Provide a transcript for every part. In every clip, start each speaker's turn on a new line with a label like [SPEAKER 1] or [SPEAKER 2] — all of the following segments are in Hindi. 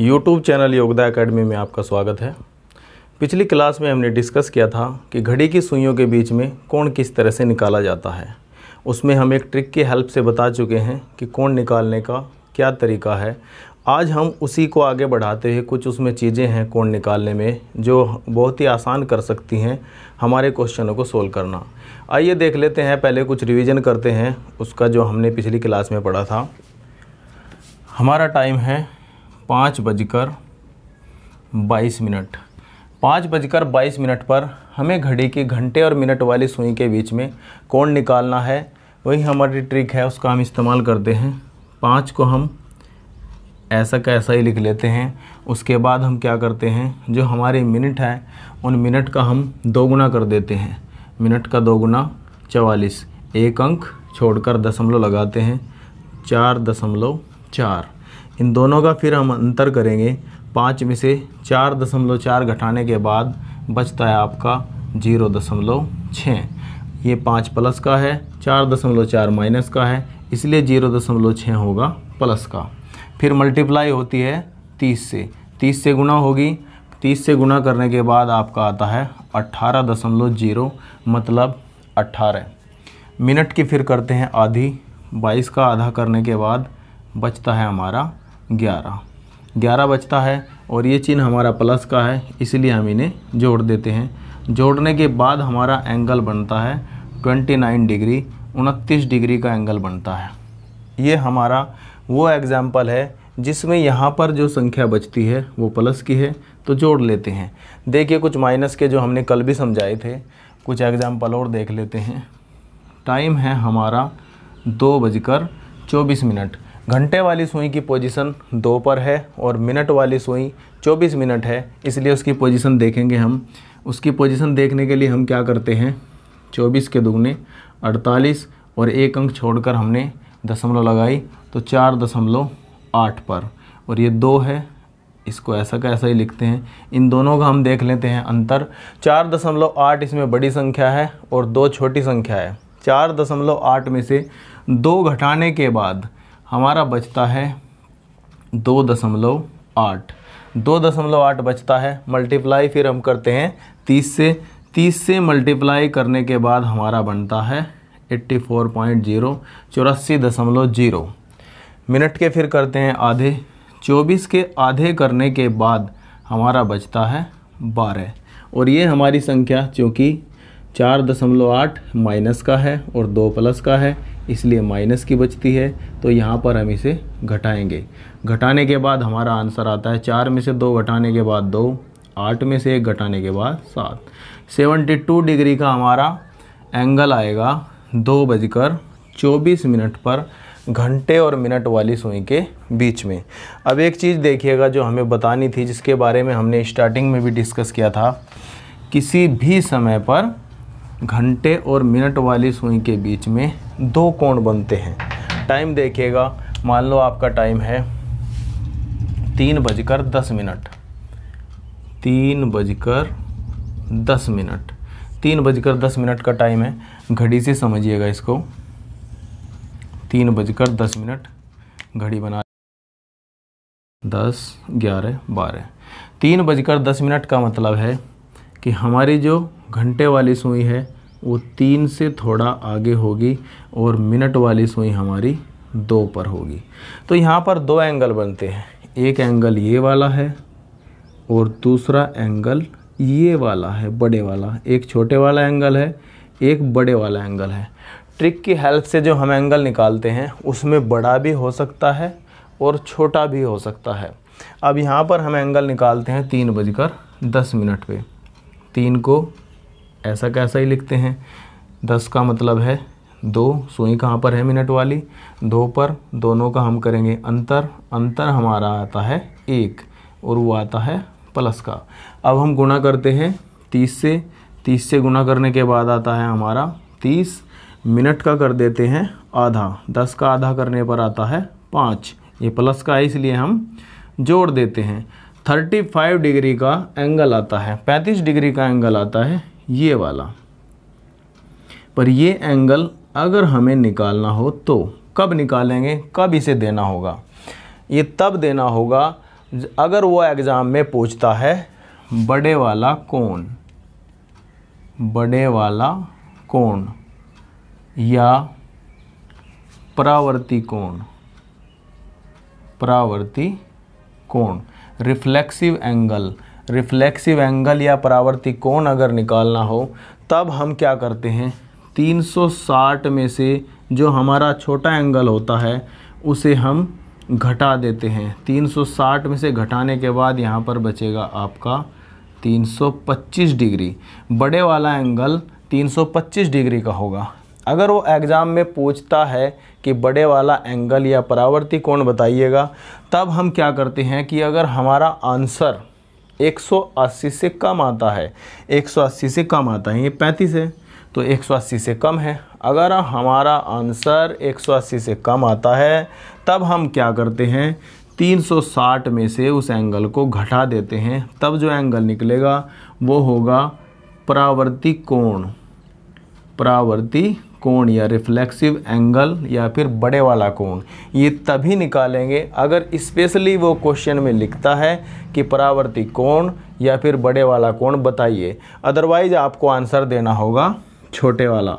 [SPEAKER 1] यूट्यूब चैनल योगदा एकेडमी में आपका स्वागत है पिछली क्लास में हमने डिस्कस किया था कि घड़ी की सुइयों के बीच में कोण किस तरह से निकाला जाता है उसमें हम एक ट्रिक की हेल्प से बता चुके हैं कि कोण निकालने का क्या तरीका है आज हम उसी को आगे बढ़ाते हुए कुछ उसमें चीज़ें हैं कोण निकालने में जो बहुत ही आसान कर सकती हैं हमारे क्वेश्चनों को सोल्व करना आइए देख लेते हैं पहले कुछ रिवीजन करते हैं उसका जो हमने पिछली क्लास में पढ़ा था हमारा टाइम है पाँच बजकर बाईस मिनट पाँच बजकर बाईस मिनट पर हमें घड़ी के घंटे और मिनट वाली सुई के बीच में कोण निकालना है वही हमारी ट्रिक है उसका हम इस्तेमाल करते हैं पाँच को हम ऐसा का ऐसा ही लिख लेते हैं उसके बाद हम क्या करते हैं जो हमारे मिनट है उन मिनट का हम दोगुना कर देते हैं मिनट का दोगुना चवालीस एक अंक छोड़कर दशमलव लगाते हैं चार दशमलव चार इन दोनों का फिर हम अंतर करेंगे पाँच में से चार दशमलव चार घटाने के बाद बचता है आपका जीरो दशमलव छः ये पाँच प्लस का है चार दशमलव चार माइनस का है इसलिए जीरो दशमलव छः होगा प्लस का फिर मल्टीप्लाई होती है तीस से तीस से गुना होगी तीस से गुना करने के बाद आपका आता है अट्ठारह दशमलव जीरो मतलब अट्ठारह मिनट की फिर करते हैं आधी बाईस का आधा करने के बाद बचता है हमारा ग्यारह ग्यारह बचता है और ये चिन्ह हमारा प्लस का है इसलिए हम इन्हें जोड़ देते हैं जोड़ने के बाद हमारा एंगल बनता है ट्वेंटी नाइन डिग्री उनतीस डिग्री का एंगल बनता है ये हमारा वो एग्ज़ाम्पल है जिसमें यहाँ पर जो संख्या बचती है वो प्लस की है तो जोड़ लेते हैं देखिए कुछ माइनस के जो हमने कल भी समझाए थे कुछ एग्ज़ाम्पल और देख लेते हैं टाइम है हमारा दो बजकर चौबीस मिनट घंटे वाली सुई की पोजीशन दो पर है और मिनट वाली सुई 24 मिनट है इसलिए उसकी पोजीशन देखेंगे हम उसकी पोजीशन देखने के लिए हम क्या करते हैं 24 के दुगने 48 और एक अंक छोड़कर हमने दशमलव लगाई तो चार दशमलव आठ पर और ये दो है इसको ऐसा का ऐसा ही लिखते हैं इन दोनों का हम देख लेते हैं अंतर चार दशमलव आठ इसमें बड़ी संख्या है और दो छोटी संख्या है चार दशमलव आठ में से दो घटाने के बाद हमारा बचता है दो दशमलव आठ दो दशमलव आठ बचता है मल्टीप्लाई फिर हम करते हैं तीस से तीस से मल्टीप्लाई करने के बाद हमारा बनता है एट्टी फोर पॉइंट जीरो चौरासी दशमलव जीरो मिनट के फिर करते हैं आधे चौबीस के आधे करने के बाद हमारा बचता है बारह और ये हमारी संख्या चूँकि चार दशमलव आठ माइनस का है और दो प्लस का है इसलिए माइनस की बचती है तो यहाँ पर हम इसे घटाएंगे घटाने के बाद हमारा आंसर आता है चार में से दो घटाने के बाद दो आठ में से एक घटाने के बाद सात सेवेंटी टू डिग्री का हमारा एंगल आएगा दो बजकर चौबीस मिनट पर घंटे और मिनट वाली सुई के बीच में अब एक चीज़ देखिएगा जो हमें बतानी थी जिसके बारे में हमने स्टार्टिंग में भी डिस्कस किया था किसी भी समय पर घंटे और मिनट वाली सुई के बीच में दो कोण बनते हैं टाइम देखिएगा मान लो आपका टाइम है तीन बजकर दस मिनट तीन बजकर दस मिनट तीन बजकर दस मिनट का टाइम है घड़ी से समझिएगा इसको तीन बजकर दस मिनट घड़ी बना दस ग्यारह बारह तीन बजकर दस मिनट का मतलब है कि हमारी जो घंटे वाली सुई है वो तीन से थोड़ा आगे होगी और मिनट वाली सुई हमारी दो पर होगी तो यहाँ पर दो एंगल बनते हैं एक एंगल ये वाला है और दूसरा एंगल ये वाला है बड़े वाला एक छोटे वाला एंगल है एक बड़े वाला एंगल है ट्रिक की हेल्प से जो हम एंगल निकालते हैं उसमें बड़ा भी हो सकता है और छोटा भी हो सकता है अब यहाँ पर हम एंगल निकालते हैं तीन बजकर दस मिनट पे तीन को ऐसा कैसा ही लिखते हैं दस का मतलब है दो सुई कहाँ पर है मिनट वाली दो पर दोनों का हम करेंगे अंतर अंतर हमारा आता है एक और वो आता है प्लस का अब हम गुणा करते हैं तीस से तीस से गुणा करने के बाद आता है हमारा तीस मिनट का कर देते हैं आधा दस का आधा करने पर आता है पाँच ये प्लस का है इसलिए हम जोड़ देते हैं थर्टी फाइव डिग्री का एंगल आता है पैंतीस डिग्री का एंगल आता है ये वाला पर ये एंगल अगर हमें निकालना हो तो कब निकालेंगे कब इसे देना होगा ये तब देना होगा अगर वो एग्ज़ाम में पूछता है बड़े वाला कौन बड़े वाला कौन या परावर्ती कौन परावर्ती कौन रिफ्लेक्सिव एंगल रिफ्लेक्सिव एंगल या परावर्ती कोण अगर निकालना हो तब हम क्या करते हैं 360 में से जो हमारा छोटा एंगल होता है उसे हम घटा देते हैं 360 में से घटाने के बाद यहाँ पर बचेगा आपका 325 डिग्री बड़े वाला एंगल 325 डिग्री का होगा अगर वो एग्ज़ाम में पूछता है कि बड़े वाला एंगल या परावर्ती कोण बताइएगा तब हम क्या करते हैं कि अगर हमारा आंसर 180 से कम आता है 180 से कम आता है ये 35 है तो 180 से कम है अगर हमारा आंसर 180 से कम आता है तब हम क्या करते हैं 360 में से उस एंगल को घटा देते हैं तब जो एंगल निकलेगा वो होगा परावर्ती कोण परावर्ती कोण या रिफ्लेक्सिव एंगल या फिर बड़े वाला कोण ये तभी निकालेंगे अगर स्पेशली वो क्वेश्चन में लिखता है कि परावर्ती कोण या फिर बड़े वाला कोण बताइए अदरवाइज आपको आंसर देना होगा छोटे वाला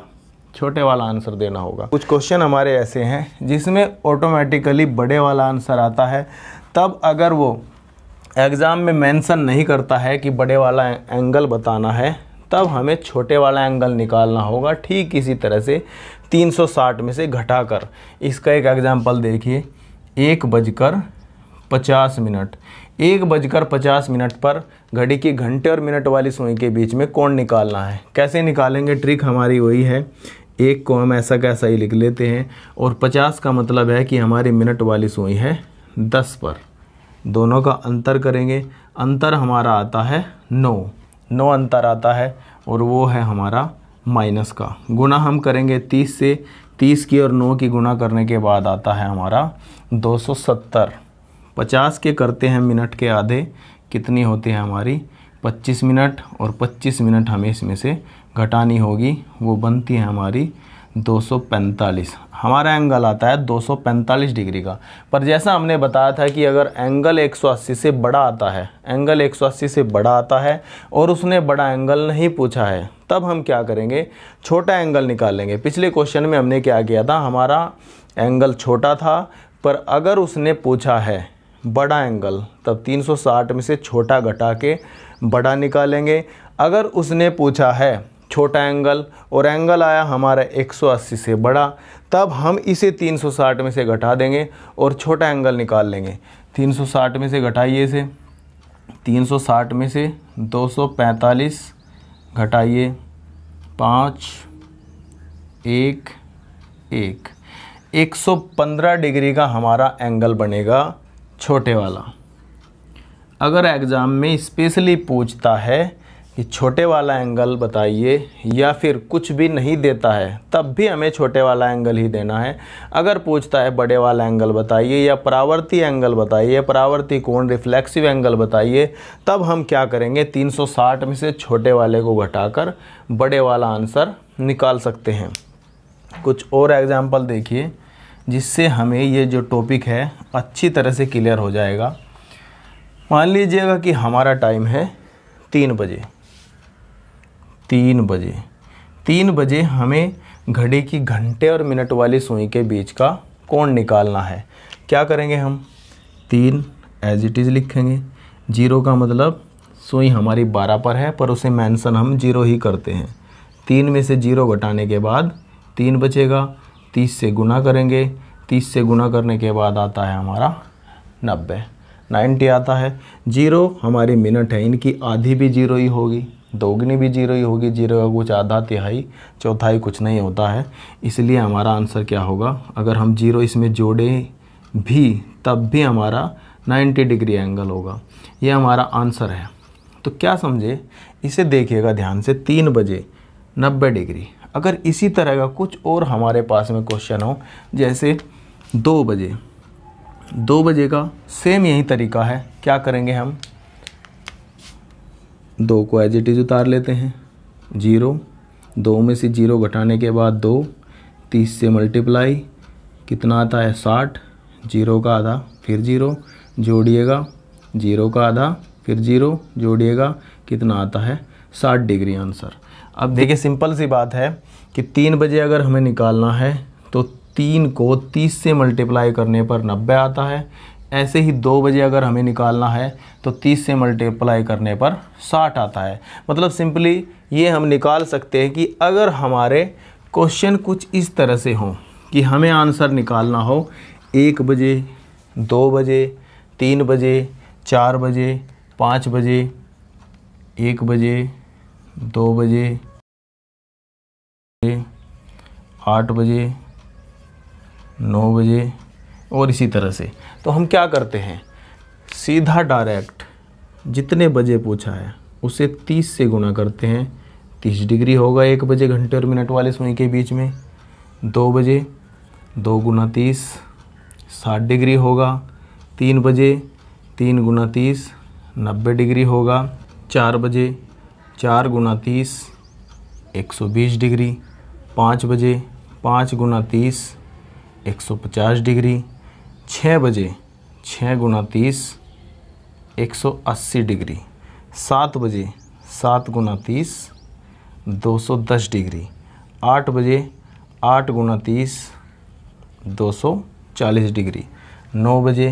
[SPEAKER 1] छोटे वाला आंसर देना होगा कुछ क्वेश्चन हमारे ऐसे हैं जिसमें ऑटोमेटिकली बड़े वाला आंसर आता है तब अगर वो एग्ज़ाम में मेंशन नहीं करता है कि बड़े वाला एंगल बताना है तब हमें छोटे वाला एंगल निकालना होगा ठीक इसी तरह से 360 में से घटाकर इसका एक एग्जाम्पल देखिए एक बजकर पचास मिनट एक बजकर पचास मिनट पर घड़ी की घंटे और मिनट वाली सुई के बीच में कोण निकालना है कैसे निकालेंगे ट्रिक हमारी वही है एक को हम ऐसा कैसा ही लिख लेते हैं और पचास का मतलब है कि हमारी मिनट वाली सुई है दस पर दोनों का अंतर करेंगे अंतर हमारा आता है नौ नौ अंतर आता है और वो है हमारा माइनस का गुना हम करेंगे तीस से तीस की और नौ की गुना करने के बाद आता है हमारा दो सौ सत्तर पचास के करते हैं मिनट के आधे कितनी होती है हमारी पच्चीस मिनट और पच्चीस मिनट हमें इसमें से घटानी होगी वो बनती है हमारी 245 हमारा एंगल आता है 245 डिग्री का पर जैसा हमने बताया था कि अगर एंगल 180 से बड़ा आता है एंगल 180 से बड़ा आता है और उसने बड़ा एंगल नहीं पूछा है तब हम क्या करेंगे छोटा एंगल निकालेंगे पिछले क्वेश्चन में हमने क्या किया था हमारा एंगल छोटा था पर अगर उसने पूछा है बड़ा एंगल तब 360 में से छोटा घटा के बड़ा निकालेंगे अगर उसने पूछा है छोटा एंगल और एंगल आया हमारा 180 से बड़ा तब हम इसे 360 में से घटा देंगे और छोटा एंगल निकाल लेंगे 360 में से घटाइए इसे 360 में से 245 घटाइए पाँच एक एक 115 डिग्री का हमारा एंगल बनेगा छोटे वाला अगर एग्ज़ाम में स्पेशली पूछता है कि छोटे वाला एंगल बताइए या फिर कुछ भी नहीं देता है तब भी हमें छोटे वाला एंगल ही देना है अगर पूछता है बड़े वाला एंगल बताइए या परावर्ती एंगल बताइए परावर्ती कोण रिफ्लेक्सिव एंगल बताइए तब हम क्या करेंगे 360 में से छोटे वाले को घटाकर बड़े वाला आंसर निकाल सकते हैं कुछ और एग्जाम्पल देखिए जिससे हमें ये जो टॉपिक है अच्छी तरह से क्लियर हो जाएगा मान लीजिएगा कि हमारा टाइम है तीन बजे तीन बजे तीन बजे हमें घड़ी की घंटे और मिनट वाली सुई के बीच का कोण निकालना है क्या करेंगे हम तीन एज इट इज़ लिखेंगे जीरो का मतलब सुई हमारी बारह पर है पर उसे मेंशन हम जीरो ही करते हैं तीन में से जीरो घटाने के बाद तीन बचेगा तीस से गुना करेंगे तीस से गुना करने के बाद आता है हमारा नब्बे नाइन्टी आता है जीरो हमारी मिनट है इनकी आधी भी जीरो ही होगी दोगुनी भी जीरो ही होगी जीरो का कुछ आधा तिहाई चौथाई कुछ नहीं होता है इसलिए हमारा आंसर क्या होगा अगर हम जीरो इसमें जोड़ें भी तब भी हमारा 90 डिग्री एंगल होगा ये हमारा आंसर है तो क्या समझे इसे देखिएगा ध्यान से तीन बजे 90 डिग्री अगर इसी तरह का कुछ और हमारे पास में क्वेश्चन हो जैसे दो बजे दो बजे का सेम यही तरीका है क्या करेंगे हम दो को एज इट इज़ उतार लेते हैं जीरो दो में से जीरो घटाने के बाद दो तीस से मल्टीप्लाई कितना आता है साठ जीरो का आधा फिर जीरो जोड़िएगा जीरो का आधा फिर जीरो जोड़िएगा कितना आता है साठ डिग्री आंसर अब देखिए सिंपल सी बात है कि तीन बजे अगर हमें निकालना है तो तीन को तीस से मल्टीप्लाई करने पर नब्बे आता है ऐसे ही दो बजे अगर हमें निकालना है तो तीस से मल्टीप्लाई करने पर साठ आता है मतलब सिंपली ये हम निकाल सकते हैं कि अगर हमारे क्वेश्चन कुछ इस तरह से हों कि हमें आंसर निकालना हो एक बजे दो बजे तीन बजे चार बजे पाँच बजे एक बजे दो बजे आठ बजे नौ बजे और इसी तरह से तो हम क्या करते हैं सीधा डायरेक्ट जितने बजे पूछा है उसे 30 से गुणा करते हैं 30 डिग्री होगा एक बजे घंटे और मिनट वाले समय के बीच में दो बजे दो गुना तीस साठ डिग्री होगा तीन बजे तीन गुना तीस नब्बे डिग्री होगा चार बजे चार गुना तीस एक सौ बीस डिग्री पाँच बजे पाँच गुना तीस एक सौ पचास डिग्री छः बजे छः गुना तीस एक सौ अस्सी डिग्री सात बजे सात गुना तीस दो सौ दस डिग्री आठ बजे आठ गुना तीस दो सौ चालीस डिग्री नौ बजे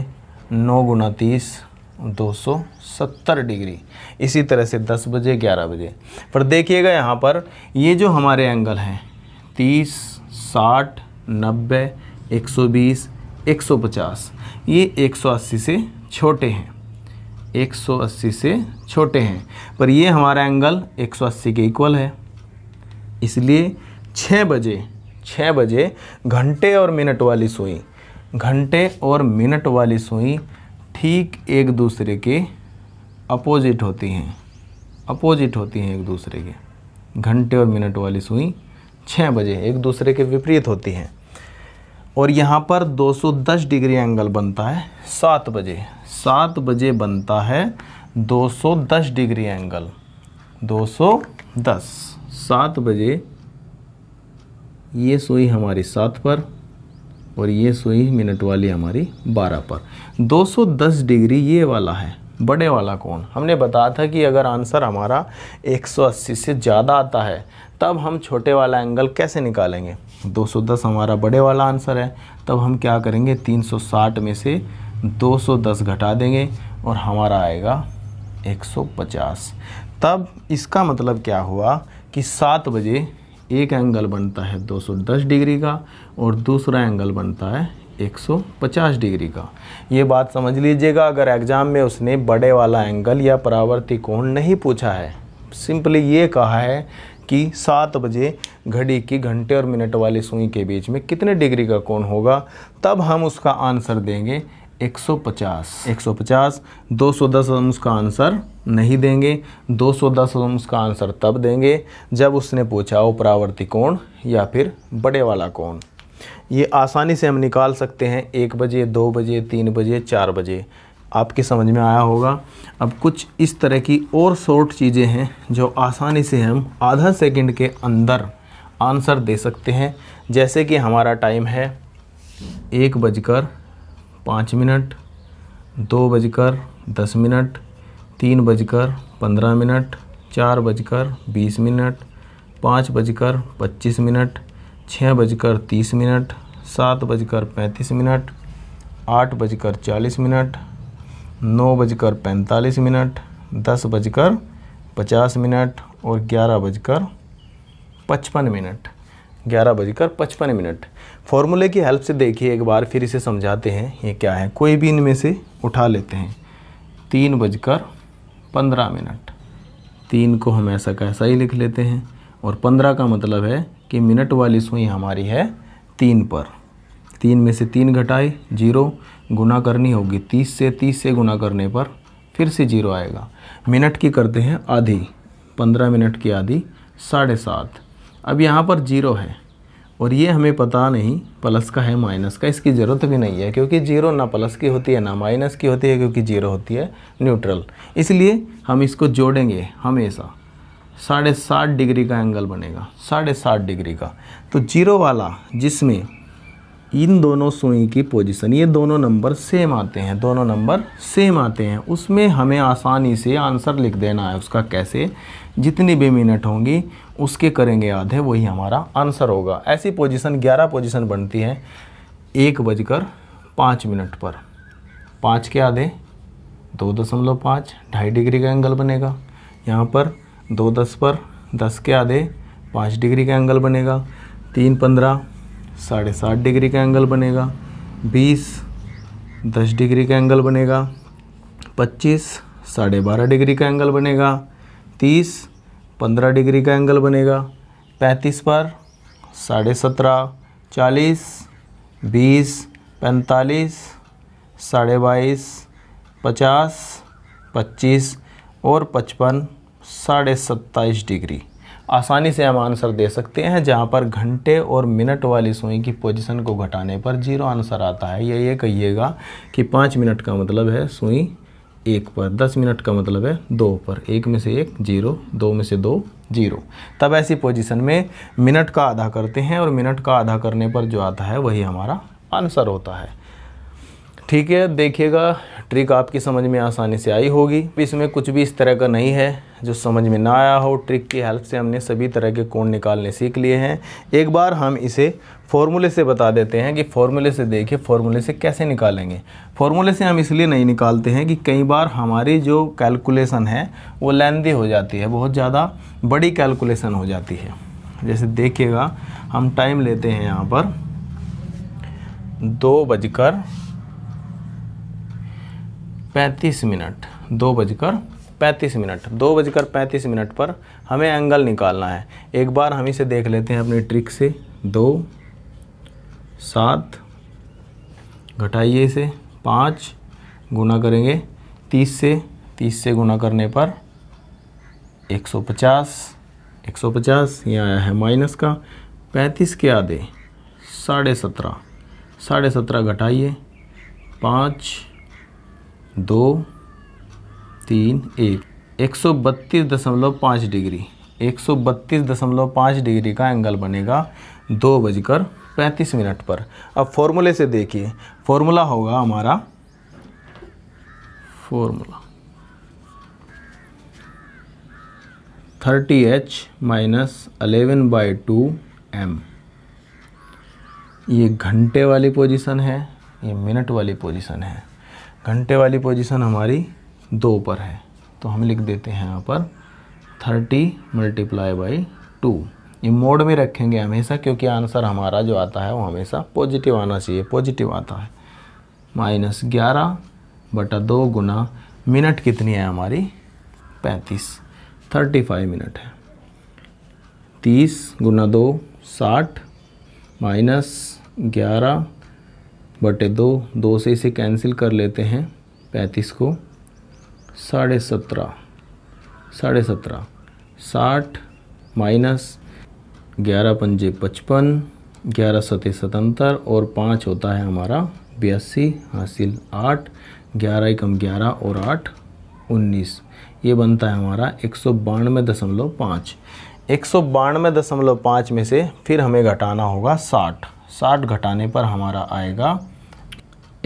[SPEAKER 1] नौ गुना तीस दो सौ सत्तर डिग्री इसी तरह से दस बजे ग्यारह बजे पर देखिएगा यहाँ पर ये जो हमारे एंगल हैं तीस साठ नब्बे एक सौ बीस 150 ये 180 से छोटे हैं 180 से छोटे हैं पर ये हमारा एंगल 180 के इक्वल है इसलिए 6 बजे 6 बजे घंटे और मिनट वाली सुई घंटे और मिनट वाली सुई ठीक एक दूसरे के अपोजिट होती हैं अपोजिट होती हैं एक दूसरे के घंटे और मिनट वाली सुई छः बजे एक दूसरे के विपरीत होती हैं और यहाँ पर 210 डिग्री एंगल बनता है सात बजे सात बजे बनता है 210 डिग्री एंगल 210 सात बजे ये सुई हमारी सात पर और ये सुई मिनट वाली हमारी बारह पर 210 डिग्री ये वाला है बड़े वाला कौन हमने बताया था कि अगर आंसर हमारा 180 से ज़्यादा आता है तब हम छोटे वाला एंगल कैसे निकालेंगे 210 हमारा बड़े वाला आंसर है तब हम क्या करेंगे 360 में से 210 घटा देंगे और हमारा आएगा 150 तब इसका मतलब क्या हुआ कि सात बजे एक एंगल बनता है 210 डिग्री का और दूसरा एंगल बनता है 150 डिग्री का ये बात समझ लीजिएगा अगर एग्ज़ाम में उसने बड़े वाला एंगल या परावर्ती कोण नहीं पूछा है सिंपली ये कहा है कि सात बजे घड़ी की घंटे और मिनट वाली सुई के बीच में कितने डिग्री का कोण होगा तब हम उसका आंसर देंगे 150 150 210 हम उसका आंसर नहीं देंगे 210 हम उसका आंसर तब देंगे जब उसने पूछा हो परावर्ती कोण या फिर बड़े वाला कोण ये आसानी से हम निकाल सकते हैं एक बजे दो बजे तीन बजे चार बजे आपके समझ में आया होगा अब कुछ इस तरह की और शॉर्ट चीज़ें हैं जो आसानी से हम आधा सेकंड के अंदर आंसर दे सकते हैं जैसे कि हमारा टाइम है एक बजकर पाँच मिनट दो बजकर दस मिनट तीन बजकर पंद्रह मिनट चार बजकर बीस मिनट पाँच बजकर पच्चीस मिनट छः बजकर तीस मिनट सात बजकर पैंतीस मिनट आठ बजकर चालीस मिनट नौ बजकर पैंतालीस मिनट दस बजकर पचास मिनट और ग्यारह बजकर पचपन मिनट ग्यारह बजकर पचपन मिनट फॉर्मूले की हेल्प से देखिए एक बार फिर इसे समझाते हैं ये क्या है कोई भी इनमें से उठा लेते हैं तीन बजकर पंद्रह मिनट तीन को हम ऐसा कैसा ही लिख लेते हैं और पंद्रह का मतलब है कि मिनट वाली सुई हमारी है तीन पर तीन में से तीन घटाए जीरो गुना करनी होगी तीस से तीस से गुना करने पर फिर से जीरो आएगा मिनट की करते हैं आधी पंद्रह मिनट की आधी साढ़े सात अब यहाँ पर जीरो है और ये हमें पता नहीं प्लस का है माइनस का इसकी ज़रूरत भी नहीं है क्योंकि जीरो ना प्लस की होती है ना माइनस की होती है क्योंकि जीरो होती है न्यूट्रल इसलिए हम इसको जोड़ेंगे हमेशा साढ़े सात डिग्री का एंगल बनेगा साढ़े सात डिग्री का तो जीरो वाला जिसमें इन दोनों सुई की पोजीशन ये दोनों नंबर सेम आते हैं दोनों नंबर सेम आते हैं उसमें हमें आसानी से आंसर लिख देना है उसका कैसे जितनी भी मिनट होंगी उसके करेंगे आधे वही हमारा आंसर होगा ऐसी पोजीशन 11 पोजीशन बनती है एक बजकर पाँच मिनट पर पाँच के आधे दो दशमलव पाँच ढाई डिग्री का एंगल बनेगा यहाँ पर दो दस पर दस के आधे पाँच डिग्री का एंगल बनेगा तीन पंद्रह साढ़े सात डिग्री का एंगल बनेगा बीस दस डिग्री का एंगल बनेगा पच्चीस साढ़े बारह डिग्री का एंगल बनेगा तीस पंद्रह डिग्री का एंगल बनेगा पैंतीस पर साढ़े सत्रह चालीस बीस पैंतालीस साढ़े बाईस पचास पच्चीस और पचपन साढ़े सत्ताईस डिग्री आसानी से हम आंसर दे सकते हैं जहाँ पर घंटे और मिनट वाली सुई की पोजीशन को घटाने पर जीरो आंसर आता है या ये कहिएगा कि पाँच मिनट का मतलब है सुई एक पर दस मिनट का मतलब है दो पर एक में से एक जीरो दो में से दो जीरो तब ऐसी पोजीशन में मिनट का आधा करते हैं और मिनट का आधा करने पर जो आता है वही हमारा आंसर होता है ठीक है देखिएगा ट्रिक आपकी समझ में आसानी से आई होगी इसमें कुछ भी इस तरह का नहीं है जो समझ में ना आया हो ट्रिक की हेल्प से हमने सभी तरह के कोण निकालने सीख लिए हैं एक बार हम इसे फॉर्मूले से बता देते हैं कि फॉर्मूले से देखिए फॉर्मूले से कैसे निकालेंगे फॉर्मूले से हम इसलिए नहीं निकालते हैं कि कई बार हमारी जो कैलकुलेशन है वो लेंदी हो जाती है बहुत ज़्यादा बड़ी कैलकुलेसन हो जाती है जैसे देखिएगा हम टाइम लेते हैं यहाँ पर दो बजकर पैंतीस मिनट दो बजकर पैंतीस मिनट दो बजकर पैंतीस मिनट पर हमें एंगल निकालना है एक बार हम इसे देख लेते हैं अपने ट्रिक से दो सात घटाइए इसे पाँच गुना करेंगे तीस से तीस से गुना करने पर एक सौ पचास एक सौ पचास ये आया है माइनस का पैंतीस के आधे साढ़े सत्रह साढ़े सत्रह घटाइए पाँच दो तीन एक एक सौ बत्तीस दशमलव पाँच डिग्री एक सौ बत्तीस दशमलव पाँच डिग्री का एंगल बनेगा दो बजकर पैंतीस मिनट पर अब फॉर्मूले से देखिए फॉर्मूला होगा हमारा formula thirty H minus eleven by two M ये घंटे वाली पोजीशन है ये मिनट वाली पोजीशन है घंटे वाली पोजीशन हमारी दो पर है तो हम लिख देते हैं यहाँ पर थर्टी मल्टीप्लाई बाई टू ये मोड में रखेंगे हमेशा क्योंकि आंसर हमारा जो आता है वो हमेशा पॉजिटिव आना चाहिए पॉजिटिव आता है माइनस ग्यारह बटा दो गुना मिनट कितनी है हमारी पैंतीस थर्टी फाइव मिनट है तीस गुना दो साठ माइनस ग्यारह बटे दो दो से इसे कैंसिल कर लेते हैं पैंतीस को साढ़े सत्रह साढ़े सत्रह साठ माइनस ग्यारह पंजे पचपन ग्यारह सते सतहत्तर और पाँच होता है हमारा बयासी हासिल आठ ग्यारह एकम ग्यारह और आठ उन्नीस ये बनता है हमारा एक सौ बानवे दशमलव पाँच एक सौ बानवे दशमलव पाँच में से फिर हमें घटाना होगा साठ साठ घटाने पर हमारा आएगा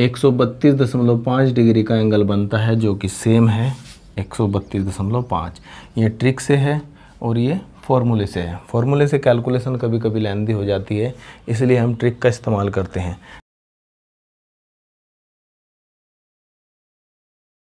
[SPEAKER 1] 132.5 डिग्री का एंगल बनता है जो कि सेम है 132.5 ये ट्रिक से है और ये फॉर्मूले से है फॉर्मूले से कैलकुलेशन कभी कभी लेंदी हो जाती है इसलिए हम ट्रिक का इस्तेमाल करते हैं